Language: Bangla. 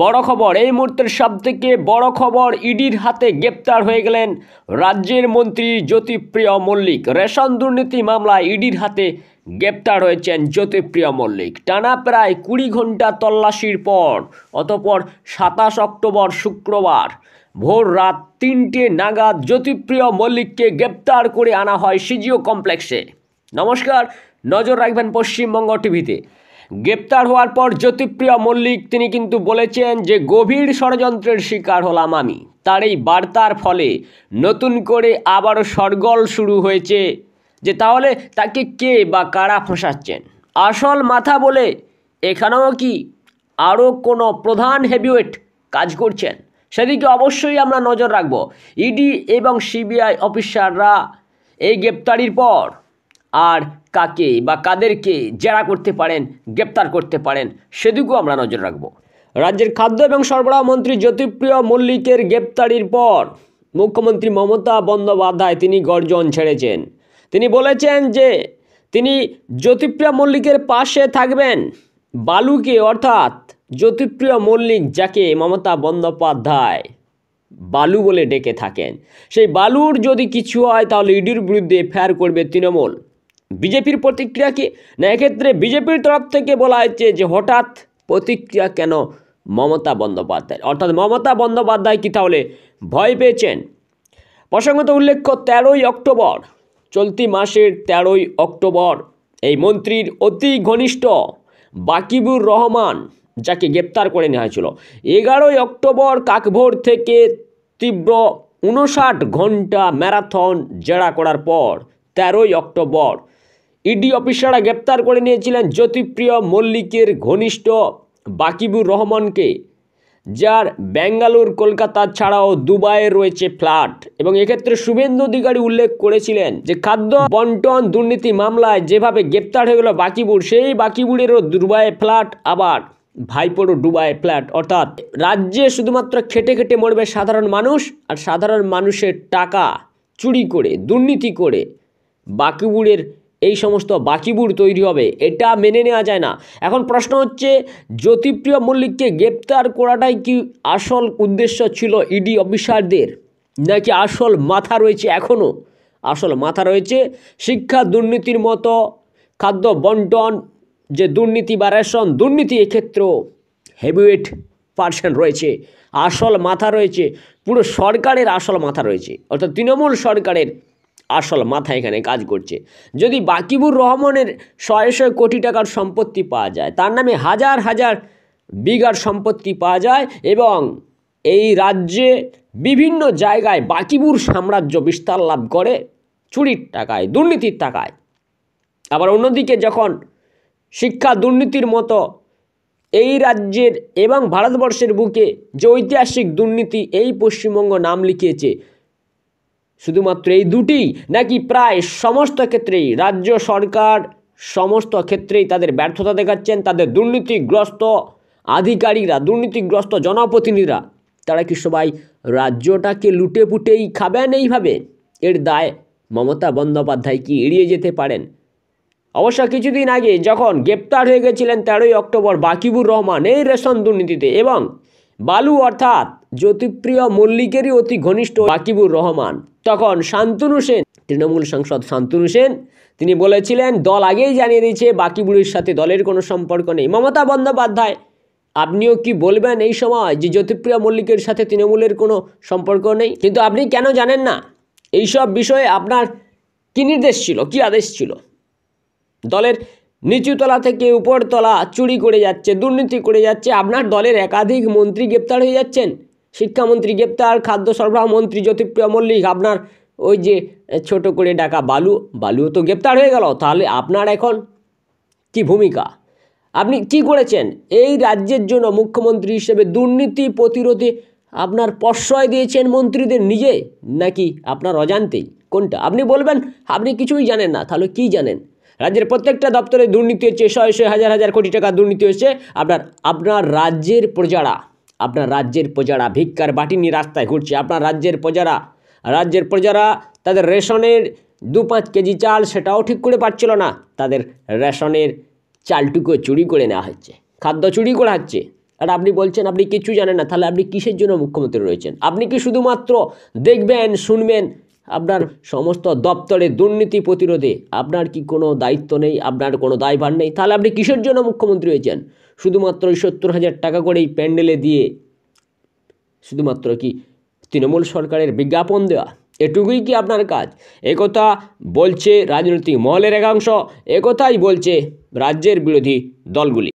বড় খবর এই মুহূর্তের সবথেকে বড় খবর ইডির হাতে গ্রেপ্তার হয়ে গেলেন রাজ্যের মন্ত্রী জ্যোতিপ্রিয় মল্লিক রেশন দুর্নীতি মামলায় ইডির হাতে গ্রেপ্তার হয়েছেন জ্যোতিপ্রিয় মল্লিক টানা প্রায় কুড়ি ঘন্টা তল্লাশির পর অতপর সাতাশ অক্টোবর শুক্রবার ভোর রাত তিনটে নাগাদ জ্যোতিপ্রিয় মল্লিককে গ্রেপ্তার করে আনা হয় সিজিও কমপ্লেক্সে নমস্কার নজর রাখবেন পশ্চিমবঙ্গ টিভিতে গ্রেপ্তার হওয়ার পর জ্যোতিপ্রিয় মল্লিক তিনি কিন্তু বলেছেন যে গভীর ষড়যন্ত্রের শিকার হলাম আমি তার এই বার্তার ফলে নতুন করে আবারও সরগল শুরু হয়েছে যে তাহলে তাকে কে বা কারা ফোঁসাচ্ছেন আসল মাথা বলে এখানেও কি আরও কোনো প্রধান হেভিওয়েট কাজ করছেন সেদিকে অবশ্যই আমরা নজর রাখব ইডি এবং সিবিআই অফিসাররা এই গ্রেপ্তারির পর আর কাকে বা কাদেরকে জেরা করতে পারেন গ্রেপ্তার করতে পারেন সেদিকেও আমরা নজর রাখব রাজ্যের খাদ্য এবং সরবরাহ মন্ত্রী জ্যোতিপ্রিয় মল্লিকের গ্রেপ্তারির পর মুখ্যমন্ত্রী মমতা বন্দ্যোপাধ্যায় তিনি গর্জন ছেড়েছেন তিনি বলেছেন যে তিনি জ্যোতিপ্রিয় মল্লিকের পাশে থাকবেন বালুকে অর্থাৎ জ্যোতিপ্রিয় মল্লিক যাকে মমতা বন্দ্যোপাধ্যায় বালু বলে ডেকে থাকেন সেই বালুর যদি কিছু হয় তাহলে ইডির বিরুদ্ধে ফের করবে তৃণমূল বিজেপির প্রতিক্রিয়া কি না এক্ষেত্রে বিজেপির তরফ থেকে বলা হয়েছে যে হঠাৎ প্রতিক্রিয়া কেন মমতা বন্দ্যোপাধ্যায় অর্থাৎ মমতা বন্দ্যোপাধ্যায় কি তাহলে ভয় পেয়েছেন প্রসঙ্গত উল্লেখ্য তেরোই অক্টোবর চলতি মাসের তেরোই অক্টোবর এই মন্ত্রীর অতি ঘনিষ্ঠ বাকিবুর রহমান যাকে গ্রেপ্তার করে নেওয়া হয়েছিল এগারোই অক্টোবর কাকভোর থেকে তীব্র উনষাট ঘন্টা ম্যারাথন জেরা করার পর তেরোই অক্টোবর ইডি অফিসাররা গ্রেপ্তার করে নিয়েছিলেন জ্যোতিপ্রিয় মল্লিকের ঘনিষ্ঠ বাকিবুর রহমানকে যার ব্যাঙ্গালোর কলকাতা ছাড়াও দুবাইয়ে রয়েছে ফ্ল্যাট এবং এক্ষেত্রে শুভেন্দু অধিকারী উল্লেখ করেছিলেন যে খাদ্য বন্টন দুর্নীতি মামলায় যেভাবে গ্রেপ্তার হয়ে গেল বাকিবুর সেই বাকিবুরেরও দুবাইয়ে ফ্ল্যাট আবার ভাইপোরও ডুবায় ফ্ল্যাট অর্থাৎ রাজ্যে শুধুমাত্র খেটে খেটে মরবে সাধারণ মানুষ আর সাধারণ মানুষের টাকা চুরি করে দুর্নীতি করে বাকিবুড়ের এই সমস্ত বাকিবুর তৈরি হবে এটা মেনে নেওয়া যায় না এখন প্রশ্ন হচ্ছে জ্যোতিপ্রিয় মল্লিককে গ্রেপ্তার করাটাই কি আসল উদ্দেশ্য ছিল ইডি e অফিসারদের নাকি আসল মাথা রয়েছে এখনও আসল মাথা রয়েছে শিক্ষা দুর্নীতির মতো খাদ্য বন্টন যে দুর্নীতি বা রেশন দুর্নীতি এক্ষেত্রেও হেভিওয়েট পার্সেন্ট রয়েছে আসল মাথা রয়েছে পুরো সরকারের আসল মাথা রয়েছে অর্থাৎ তৃণমূল সরকারের আসল মাথা এখানে কাজ করছে যদি বাকিবুর রহমানের শয়ে শয়ে কোটি টাকার সম্পত্তি পাওয়া যায় তার নামে হাজার হাজার বিঘার সম্পত্তি পাওয়া যায় এবং এই রাজ্যে বিভিন্ন জায়গায় বাকিবুর সাম্রাজ্য বিস্তার লাভ করে চুরির টাকায় দুর্নীতির টাকায় আবার অন্যদিকে যখন শিক্ষা দুর্নীতির মতো এই রাজ্যের এবং ভারতবর্ষের বুকে যে ঐতিহাসিক দুর্নীতি এই পশ্চিমবঙ্গ নাম লিখিয়েছে শুধুমাত্র এই দুটি নাকি প্রায় সমস্ত ক্ষেত্রেই রাজ্য সরকার সমস্ত ক্ষেত্রেই তাদের ব্যর্থতা দেখাচ্ছেন তাদের দুর্নীতিগ্রস্ত আধিকারিকরা দুর্নীতিগ্রস্ত জনপ্রতিনিধিরা তারা কি সবাই রাজ্যটাকে লুটে পুটেই খাবেন এইভাবে এর দায় মমতা বন্দ্যোপাধ্যায় কি এড়িয়ে যেতে পারেন অবশ্য কিছুদিন আগে যখন গ্রেপ্তার হয়ে গেছিলেন তেরোই অক্টোবর বাকিবুর রহমান এই রেশন দুর্নীতিতে এবং বালু অর্থাৎ জ্যোতিপ্রিয় মল্লিকেরই অতি ঘনিষ্ঠ বাকিবুর রহমান তখন শান্তনু সেন তৃণমূল সাংসদ শান্তনু সেন তিনি বলেছিলেন দল আগেই জানিয়ে দিয়েছে বাকি বুড়ির সাথে দলের কোনো সম্পর্ক নেই মমতা বন্দ্যোপাধ্যায় আপনিও কি বলবেন এই সময় যে জ্যোতিপ্রিয়া মল্লিকের সাথে তৃণমূলের কোনো সম্পর্ক নেই কিন্তু আপনি কেন জানেন না এই সব বিষয়ে আপনার কী নির্দেশ ছিল কি আদেশ ছিল দলের নিচুতলা থেকে উপরতলা চুরি করে যাচ্ছে দুর্নীতি করে যাচ্ছে আপনার দলের একাধিক মন্ত্রী গ্রেপ্তার হয়ে যাচ্ছেন শিক্ষামন্ত্রী গ্রেপ্তার খাদ্য সরবরাহ মন্ত্রী জ্যোতিপ্রিয় মল্লিক আপনার ওই যে ছোট করে ডাকা বালু বালুও তো গ্রেপ্তার হয়ে গেল তাহলে আপনার এখন কি ভূমিকা আপনি কি করেছেন এই রাজ্যের জন্য মুখ্যমন্ত্রী হিসেবে দুর্নীতি প্রতিরোধে আপনার প্রশ্রয় দিয়েছেন মন্ত্রীদের নিজে নাকি আপনার অজান্তেই কোনটা আপনি বলবেন আপনি কিছুই জানেন না তাহলে কি জানেন রাজ্যের প্রত্যেকটা দপ্তরে দুর্নীতি হচ্ছে শয় হাজার হাজার কোটি টাকা দুর্নীতি হচ্ছে আপনার আপনার রাজ্যের প্রজারা আপনার রাজ্যের প্রজারা ভিক্ষার বাটি নিয়ে রাস্তায় ঘুরছে আপনার রাজ্যের প্রজারা রাজ্যের প্রজারা তাদের রেশনের দু পাঁচ কেজি চাল সেটাও ঠিক করে পাচ্ছিল না তাদের রেশনের চালটুকু চুরি করে নেওয়া হচ্ছে খাদ্য চুরি করা হচ্ছে আর আপনি বলছেন আপনি কিছু জানেন না তাহলে আপনি কিসের জন্য মুখ্যমন্ত্রী রয়েছেন আপনি কি শুধুমাত্র দেখবেন শুনবেন আপনার সমস্ত দপ্তরে দুর্নীতি প্রতিরোধে আপনার কি কোনো দায়িত্ব নেই আপনার কোনো দায়ভার নেই তাহলে আপনি কিসের জন্য মুখ্যমন্ত্রী হয়েছেন শুধুমাত্র ওই সত্তর হাজার টাকা করেই প্যান্ডেলে দিয়ে শুধুমাত্র কি তৃণমূল সরকারের বিজ্ঞাপন দেওয়া এটুকুই কি আপনার কাজ একথা বলছে রাজনৈতিক মহলের একাংশ একথাই বলছে রাজ্যের বিরোধী দলগুলি